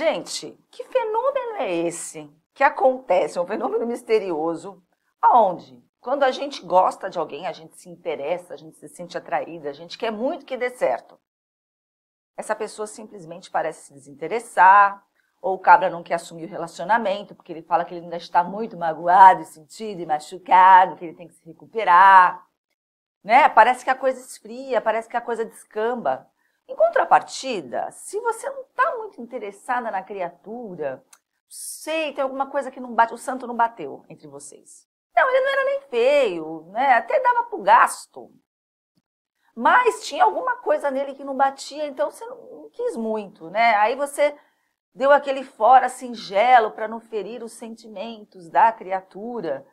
Gente, que fenômeno é esse que acontece? É um fenômeno misterioso. Aonde? Quando a gente gosta de alguém, a gente se interessa, a gente se sente atraída, a gente quer muito que dê certo. Essa pessoa simplesmente parece se desinteressar, ou o cabra não quer assumir o relacionamento, porque ele fala que ele ainda está muito magoado, sentido e machucado, que ele tem que se recuperar. Né? Parece que a coisa esfria, parece que a coisa descamba. Em contrapartida, se você não está muito interessada na criatura, sei, tem alguma coisa que não bate, o santo não bateu entre vocês. Não, ele não era nem feio, né? Até dava pro gasto. Mas tinha alguma coisa nele que não batia, então você não quis muito, né? Aí você deu aquele fora singelo para não ferir os sentimentos da criatura.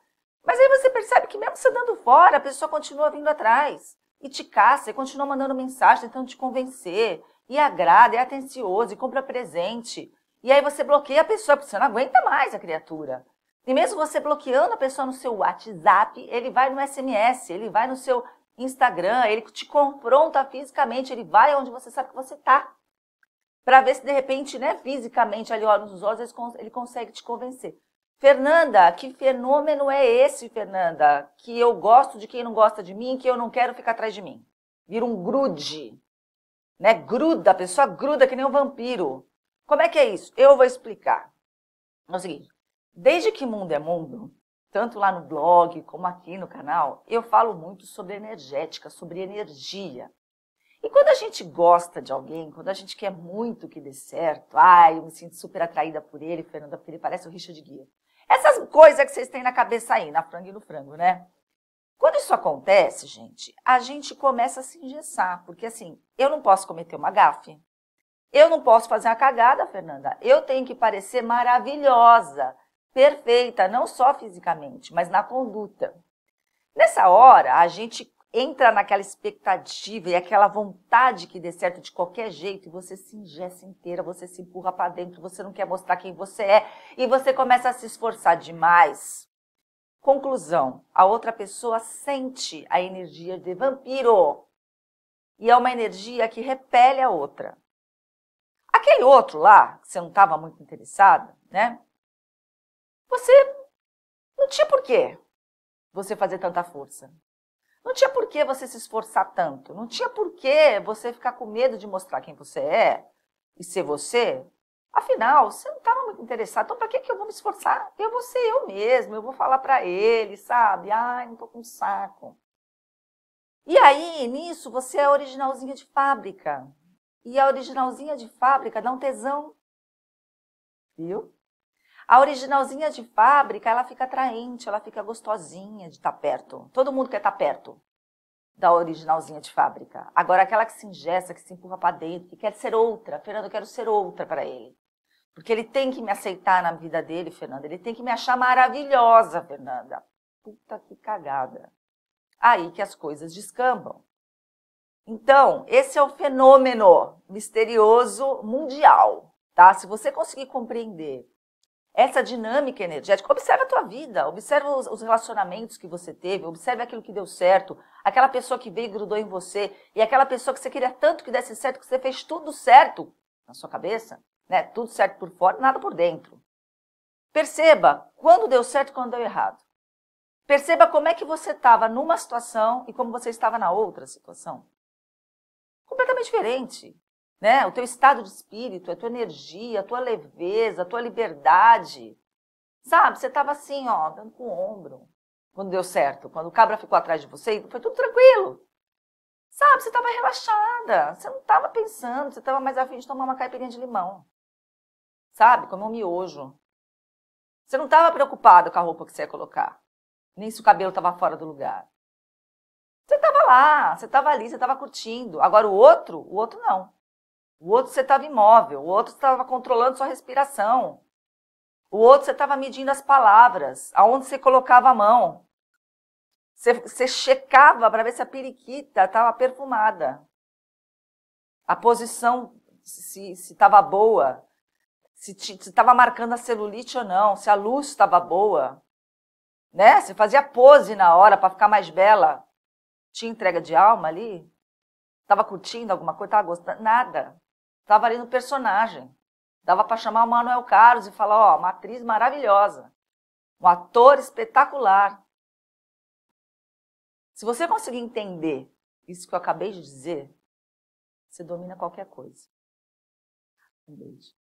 Mas aí você percebe que mesmo você dando fora, a pessoa continua vindo atrás. E te caça e continua mandando mensagem tentando te convencer. E agrada, é atencioso, e compra presente. E aí você bloqueia a pessoa, porque você não aguenta mais a criatura. E mesmo você bloqueando a pessoa no seu WhatsApp, ele vai no SMS, ele vai no seu Instagram, ele te confronta fisicamente, ele vai onde você sabe que você tá. Para ver se de repente, né, fisicamente ali olha nos olhos, ele consegue te convencer. Fernanda, que fenômeno é esse, Fernanda? Que eu gosto de quem não gosta de mim, que eu não quero ficar atrás de mim. Vira um grude, né? Gruda, a pessoa gruda que nem um vampiro. Como é que é isso? Eu vou explicar. É o seguinte, desde que mundo é mundo, tanto lá no blog como aqui no canal, eu falo muito sobre energética, sobre energia. E quando a gente gosta de alguém, quando a gente quer muito que dê certo, ai, eu me sinto super atraída por ele, Fernanda, porque ele parece o Richard Guia. Essas coisas que vocês têm na cabeça aí, na frango e no frango, né? Quando isso acontece, gente, a gente começa a se engessar, porque assim, eu não posso cometer uma gafe. Eu não posso fazer uma cagada, Fernanda. Eu tenho que parecer maravilhosa, perfeita, não só fisicamente, mas na conduta. Nessa hora, a gente entra naquela expectativa e aquela vontade que dê certo de qualquer jeito, e você se ingessa inteira, você se empurra para dentro, você não quer mostrar quem você é, e você começa a se esforçar demais. Conclusão: a outra pessoa sente a energia de vampiro. E é uma energia que repele a outra. Aquele outro lá, que você não estava muito interessada, né? Você não tinha porquê você fazer tanta força. Não tinha por que você se esforçar tanto. Não tinha por que você ficar com medo de mostrar quem você é e ser você. Afinal, você não estava muito interessado. Então, para que, que eu vou me esforçar? Eu vou ser eu mesmo. Eu vou falar para ele, sabe? Ai, não estou com saco. E aí, nisso, você é originalzinha de fábrica. E a originalzinha de fábrica dá um tesão. Viu? A originalzinha de fábrica, ela fica atraente, ela fica gostosinha de estar tá perto. Todo mundo quer estar tá perto da originalzinha de fábrica. Agora, aquela que se ingesta, que se empurra para dentro, que quer ser outra. Fernando, eu quero ser outra para ele. Porque ele tem que me aceitar na vida dele, Fernanda. Ele tem que me achar maravilhosa, Fernanda. Puta que cagada. Aí que as coisas descambam. Então, esse é o fenômeno misterioso mundial, tá? Se você conseguir compreender essa dinâmica energética. Observe a tua vida, observe os, relacionamentos que você teve, observe aquilo que deu certo, aquela pessoa que veio e grudou em você, e aquela pessoa que você queria tanto que desse certo, que você fez tudo certo na sua cabeça, né? Tudo certo por fora, nada por dentro. Perceba quando deu certo e quando deu errado. Perceba como é que você estava numa situação e como você estava na outra situação. Completamente diferente né? O teu estado de espírito, a tua energia, a tua leveza, a tua liberdade. Sabe, você estava assim, ó, dando com o ombro, quando deu certo, quando o cabra ficou atrás de você, foi tudo tranquilo. Sabe, você estava relaxada, você não estava pensando, você estava mais afim de tomar uma caipirinha de limão. Sabe, comer um miojo. Você não estava preocupada com a roupa que você ia colocar, nem se o cabelo estava fora do lugar. Você estava lá, você estava ali, você estava curtindo. Agora o outro, o outro não. O outro você estava imóvel, o outro estava controlando sua respiração. O outro você estava medindo as palavras, aonde você colocava a mão. Você, você checava para ver se a periquita estava perfumada. A posição, se estava boa, se estava marcando a celulite ou não, se a luz estava boa. Né? Você fazia pose na hora para ficar mais bela. Tinha entrega de alma ali? estava curtindo alguma coisa? estava gostando? Nada. Estava ali no personagem. Dava para chamar o Manuel Carlos e falar: ó, uma atriz maravilhosa, um ator espetacular. Se você conseguir entender isso que eu acabei de dizer, você domina qualquer coisa. Um beijo.